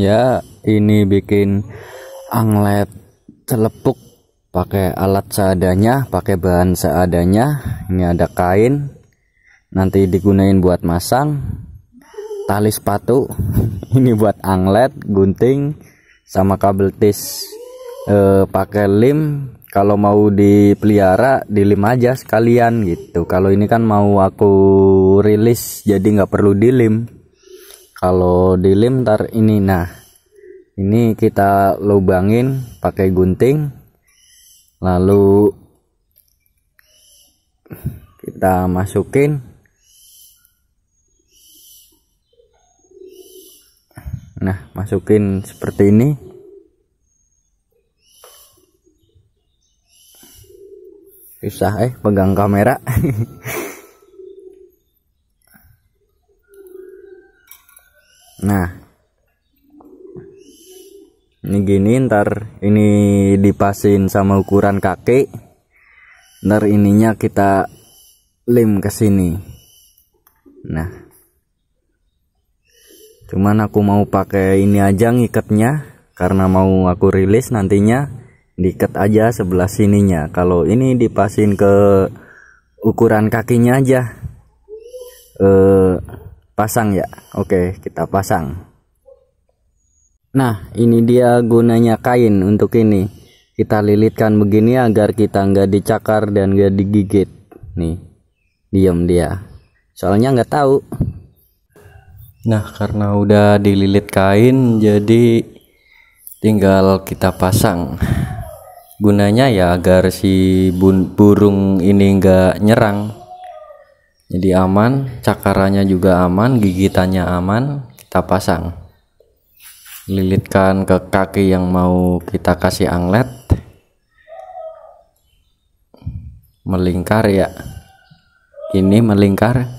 ya ini bikin anglet celepuk pakai alat seadanya pakai bahan seadanya ini ada kain nanti digunain buat masang tali sepatu ini buat anglet gunting sama kabel tis e, pakai lem kalau mau dipelihara dilim aja sekalian gitu kalau ini kan mau aku rilis jadi nggak perlu dilim. kalau dilim, ntar ini nah ini kita lubangin pakai gunting lalu kita masukin nah masukin seperti ini susah eh pegang kamera nah ini gini ntar ini dipasin sama ukuran kaki ntar ininya kita lem ke sini nah cuman aku mau pakai ini aja ngikatnya karena mau aku rilis nantinya diket aja sebelah sininya kalau ini dipasin ke ukuran kakinya aja eh pasang ya oke kita pasang Nah, ini dia gunanya kain untuk ini. Kita lilitkan begini agar kita nggak dicakar dan nggak digigit. Nih, diam dia. Soalnya nggak tahu. Nah, karena udah dililit kain, jadi tinggal kita pasang. Gunanya ya agar si burung ini nggak nyerang. Jadi aman, cakarannya juga aman, gigitannya aman, kita pasang lilitkan ke kaki yang mau kita kasih anglet melingkar ya ini melingkar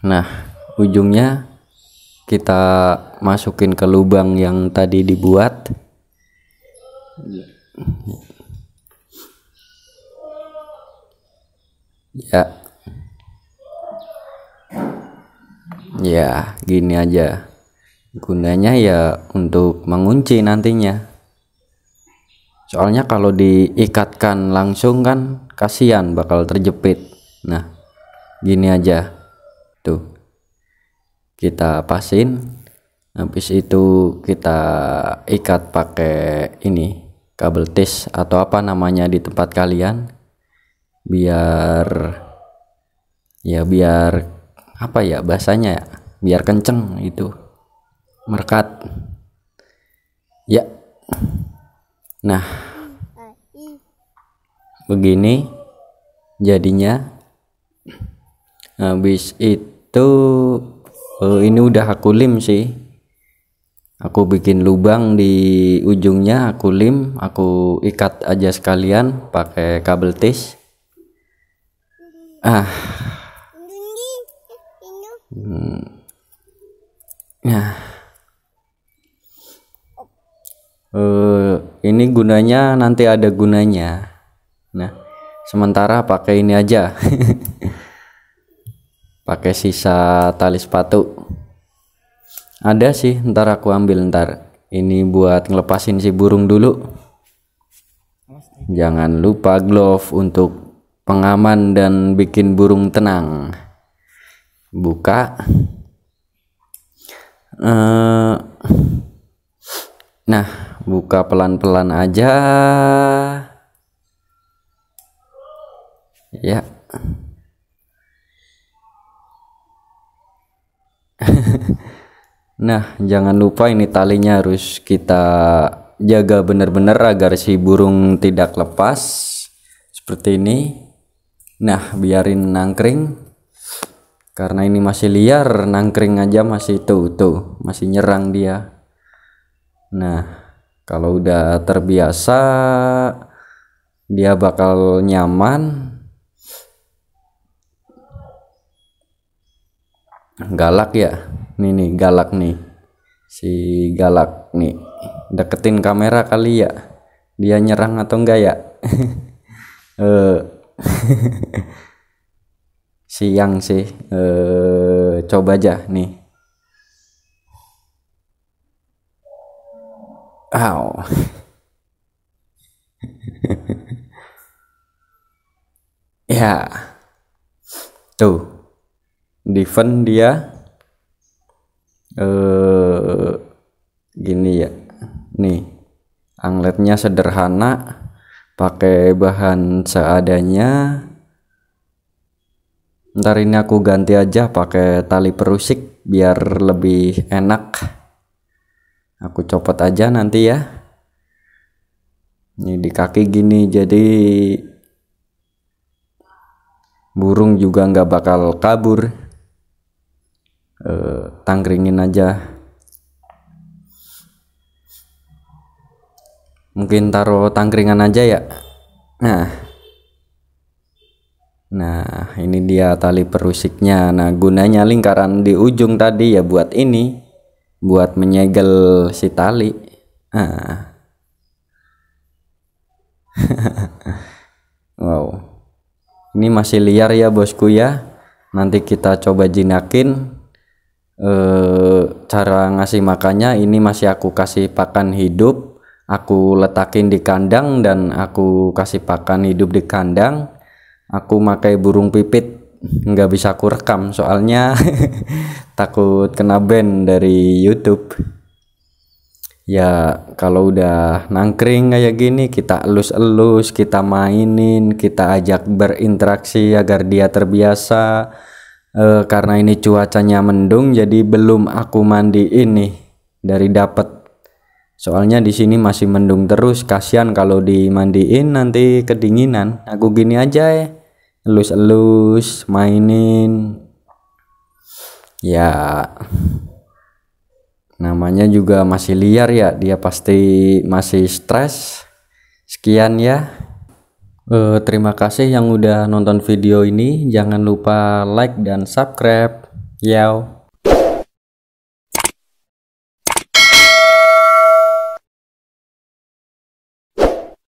nah ujungnya kita masukin ke lubang yang tadi dibuat ya ya gini aja gunanya ya untuk mengunci nantinya soalnya kalau diikatkan langsung kan kasihan bakal terjepit nah gini aja tuh kita pasin habis itu kita ikat pakai ini kabel tis atau apa namanya di tempat kalian biar ya biar apa ya bahasanya ya biar kenceng itu merekat ya nah begini jadinya habis itu eh, ini udah aku lim sih aku bikin lubang di ujungnya aku lim aku ikat aja sekalian pakai kabel tis ah Nah, eh, ini gunanya nanti ada gunanya. Nah, sementara pakai ini aja. pakai sisa tali sepatu. Ada sih, ntar aku ambil ntar. Ini buat ngelepasin si burung dulu. Jangan lupa glove untuk pengaman dan bikin burung tenang. Buka. Eh, nah buka pelan-pelan aja ya nah jangan lupa ini talinya harus kita jaga benar-benar agar si burung tidak lepas seperti ini nah biarin nangkring karena ini masih liar nangkring aja masih tuh tuh masih nyerang dia nah kalau udah terbiasa dia bakal nyaman galak ya nih nih galak nih si galak nih deketin kamera kali ya dia nyerang atau enggak ya eh siang sih eh, coba aja nih Ow. ya tuh defend dia eh gini ya nih angletnya sederhana pakai bahan seadanya ntar ini aku ganti aja pakai tali perusik biar lebih enak aku copot aja nanti ya ini di kaki gini jadi burung juga nggak bakal kabur e, tangkringin aja mungkin taruh tangkringan aja ya nah Nah, ini dia tali perusiknya. Nah, gunanya lingkaran di ujung tadi ya buat ini, buat menyegel si tali. Ah. wow. Ini masih liar ya bosku ya. Nanti kita coba jinakin eh cara ngasih makannya ini masih aku kasih pakan hidup, aku letakin di kandang dan aku kasih pakan hidup di kandang aku pakai burung pipit nggak bisa aku rekam soalnya takut kena ban dari YouTube ya kalau udah nangkring kayak gini kita elus-elus kita mainin kita ajak berinteraksi agar dia terbiasa e, karena ini cuacanya mendung jadi belum aku mandi ini dari dapat soalnya di sini masih mendung terus kasihan kalau dimandiin nanti kedinginan aku gini aja ya elus-elus mainin ya namanya juga masih liar ya dia pasti masih stres sekian ya eh, terima kasih yang udah nonton video ini jangan lupa like dan subscribe yow